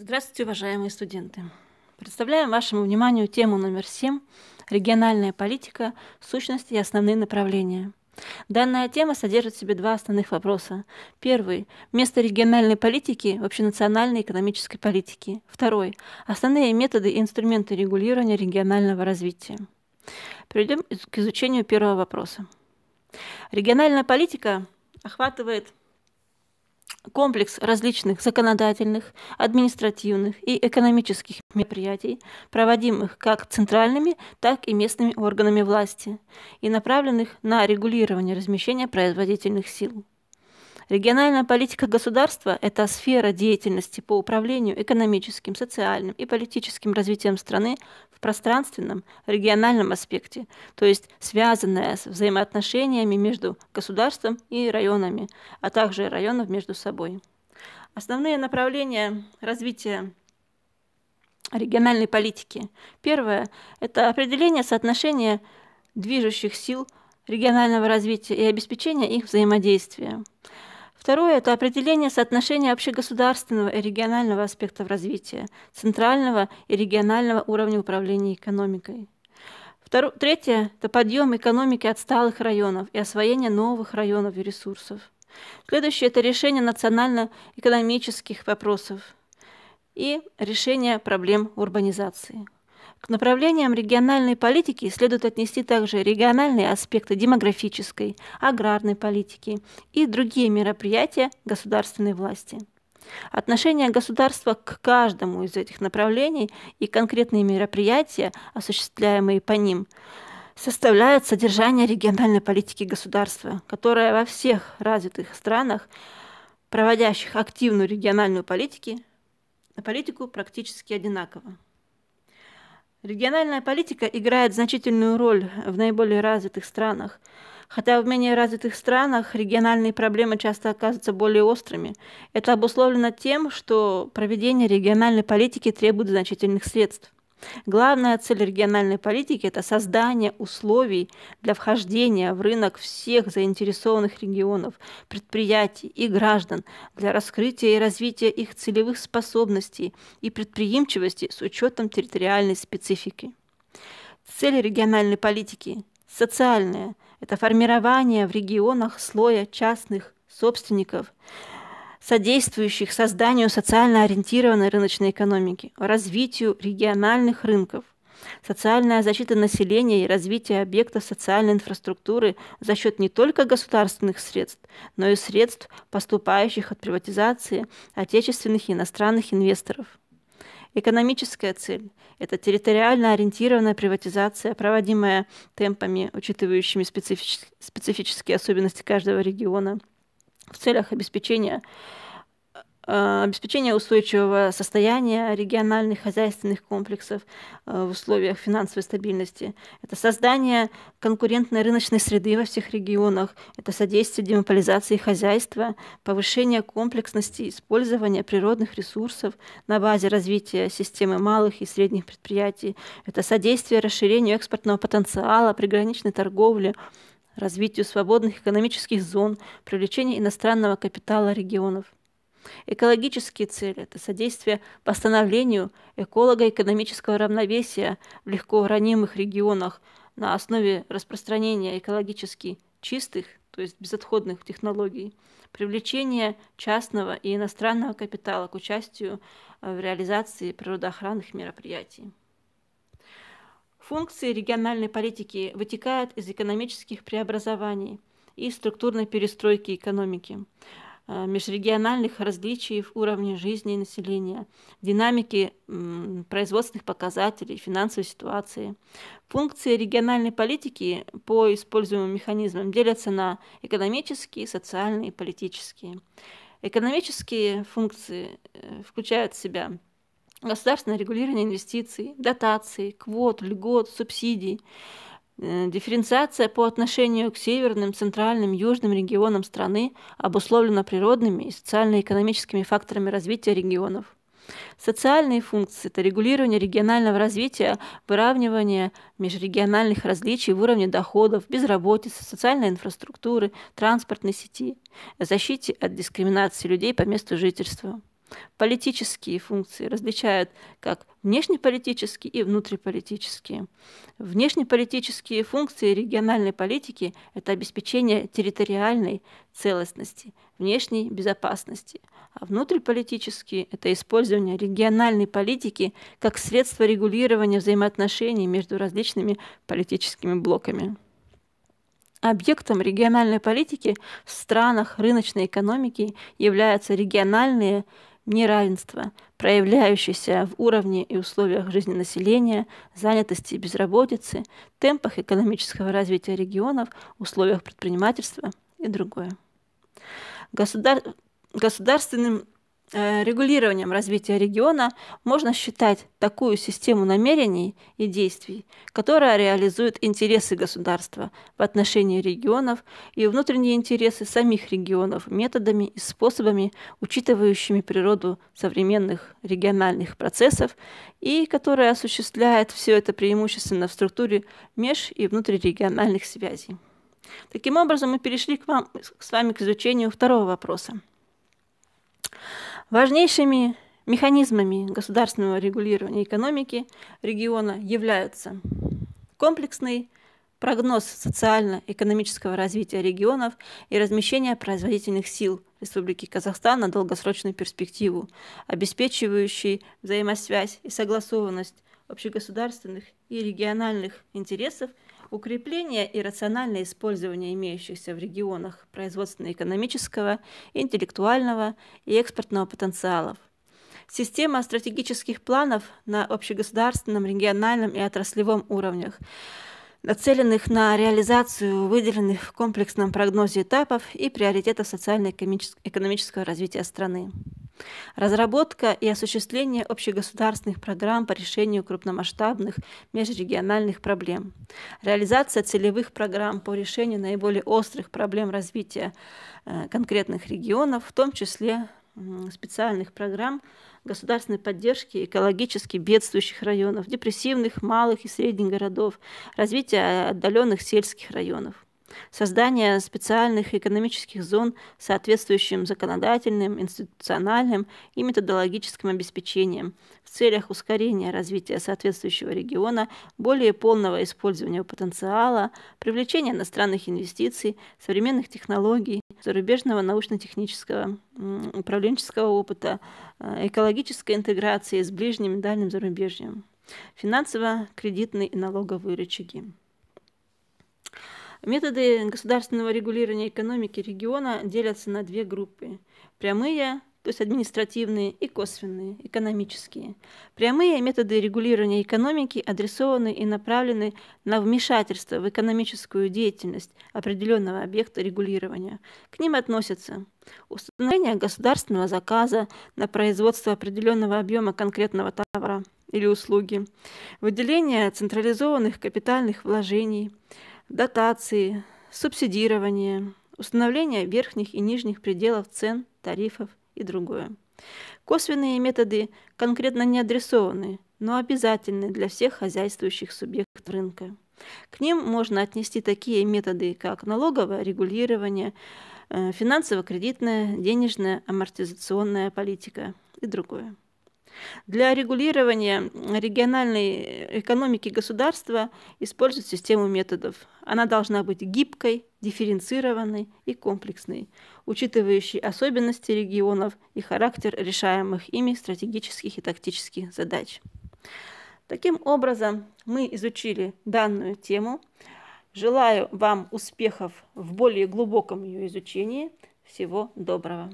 Здравствуйте, уважаемые студенты! Представляем вашему вниманию тему номер 7 «Региональная политика. сущность и основные направления». Данная тема содержит в себе два основных вопроса. Первый – место региональной политики в общенациональной экономической политике. Второй – основные методы и инструменты регулирования регионального развития. Перейдем к изучению первого вопроса. Региональная политика охватывает комплекс различных законодательных, административных и экономических мероприятий, проводимых как центральными, так и местными органами власти и направленных на регулирование размещения производительных сил. Региональная политика государства – это сфера деятельности по управлению экономическим, социальным и политическим развитием страны в пространственном, региональном аспекте, то есть связанная с взаимоотношениями между государством и районами, а также районов между собой. Основные направления развития региональной политики. Первое – это определение соотношения движущих сил регионального развития и обеспечения их взаимодействия. Второе – это определение соотношения общегосударственного и регионального аспектов развития, центрального и регионального уровня управления экономикой. Второе, третье – это подъем экономики отсталых районов и освоение новых районов и ресурсов. Следующее – это решение национально-экономических вопросов и решение проблем урбанизации. К направлениям региональной политики следует отнести также региональные аспекты демографической, аграрной политики и другие мероприятия государственной власти. Отношение государства к каждому из этих направлений и конкретные мероприятия, осуществляемые по ним, составляют содержание региональной политики государства, которая во всех развитых странах, проводящих активную региональную политику, политику практически одинаково. Региональная политика играет значительную роль в наиболее развитых странах. Хотя в менее развитых странах региональные проблемы часто оказываются более острыми. Это обусловлено тем, что проведение региональной политики требует значительных средств. Главная цель региональной политики – это создание условий для вхождения в рынок всех заинтересованных регионов, предприятий и граждан для раскрытия и развития их целевых способностей и предприимчивости с учетом территориальной специфики. Цель региональной политики – социальная – это формирование в регионах слоя частных собственников – содействующих созданию социально ориентированной рыночной экономики, развитию региональных рынков, социальная защита населения и развитие объектов социальной инфраструктуры за счет не только государственных средств, но и средств, поступающих от приватизации отечественных и иностранных инвесторов. Экономическая цель – это территориально ориентированная приватизация, проводимая темпами, учитывающими специфические особенности каждого региона – в целях обеспечения э, обеспечение устойчивого состояния региональных хозяйственных комплексов э, в условиях финансовой стабильности. Это создание конкурентной рыночной среды во всех регионах, это содействие демополизации хозяйства, повышение комплексности использования природных ресурсов на базе развития системы малых и средних предприятий, это содействие расширению экспортного потенциала, приграничной торговли, развитию свободных экономических зон, привлечению иностранного капитала регионов. Экологические цели – это содействие постановлению эколого-экономического равновесия в легко ранимых регионах на основе распространения экологически чистых, то есть безотходных технологий, привлечение частного и иностранного капитала к участию э, в реализации природоохранных мероприятий. Функции региональной политики вытекают из экономических преобразований и структурной перестройки экономики, э, межрегиональных различий в уровне жизни населения, динамики производственных показателей, финансовой ситуации. Функции региональной политики по используемым механизмам делятся на экономические, социальные и политические. Экономические функции э, включают в себя государственное регулирование инвестиций, дотаций, квот, льгот, субсидий, э, дифференциация по отношению к северным, центральным, южным регионам страны обусловлена природными и социально-экономическими факторами развития регионов. Социальные функции – это регулирование регионального развития, выравнивание межрегиональных различий в уровне доходов, безработицы, социальной инфраструктуры, транспортной сети, защите от дискриминации людей по месту жительства. Политические функции различают как внешнеполитические и внутриполитические. Внешнеполитические функции региональной политики – это обеспечение территориальной целостности, внешней безопасности, а внутриполитические – это использование региональной политики как средство регулирования взаимоотношений между различными политическими блоками. Объектом региональной политики в странах рыночной экономики являются региональные неравенство, проявляющееся в уровне и условиях жизни населения, занятости и безработицы, темпах экономического развития регионов, условиях предпринимательства и другое. Государ... Государственным Э, регулированием развития региона можно считать такую систему намерений и действий, которая реализует интересы государства в отношении регионов и внутренние интересы самих регионов методами и способами, учитывающими природу современных региональных процессов и которая осуществляет все это преимущественно в структуре меж- и внутрирегиональных связей. Таким образом, мы перешли к вам, с вами к изучению второго вопроса. Важнейшими механизмами государственного регулирования экономики региона являются комплексный прогноз социально-экономического развития регионов и размещение производительных сил Республики Казахстан на долгосрочную перспективу, обеспечивающий взаимосвязь и согласованность общегосударственных и региональных интересов укрепление и рациональное использование имеющихся в регионах производственно-экономического, интеллектуального и экспортного потенциалов. Система стратегических планов на общегосударственном, региональном и отраслевом уровнях, нацеленных на реализацию выделенных в комплексном прогнозе этапов и приоритетов социально-экономического развития страны. Разработка и осуществление общегосударственных программ по решению крупномасштабных межрегиональных проблем. Реализация целевых программ по решению наиболее острых проблем развития э, конкретных регионов, в том числе специальных программ государственной поддержки экологически бедствующих районов, депрессивных малых и средних городов, развития отдаленных сельских районов создание специальных экономических зон с соответствующим законодательным, институциональным и методологическим обеспечением в целях ускорения развития соответствующего региона, более полного использования потенциала, привлечения иностранных инвестиций, современных технологий, зарубежного научно-технического управленческого опыта, э, экологической интеграции с ближним и дальним зарубежьем, финансово-кредитные и налоговые рычаги. Методы государственного регулирования экономики региона делятся на две группы. Прямые, то есть административные, и косвенные, экономические. Прямые методы регулирования экономики адресованы и направлены на вмешательство в экономическую деятельность определенного объекта регулирования. К ним относятся установление государственного заказа на производство определенного объема конкретного товара или услуги, выделение централизованных капитальных вложений, дотации, субсидирование, установление верхних и нижних пределов цен, тарифов и другое. Косвенные методы конкретно не адресованы, но обязательны для всех хозяйствующих субъектов рынка. К ним можно отнести такие методы, как налоговое регулирование, э, финансово-кредитная, денежная, амортизационная политика и другое. Для регулирования региональной э, экономики государства используют систему методов. Она должна быть гибкой, дифференцированной и комплексной, учитывающей особенности регионов и характер решаемых ими стратегических и тактических задач. Таким образом, мы изучили данную тему. Желаю вам успехов в более глубоком ее изучении. Всего доброго!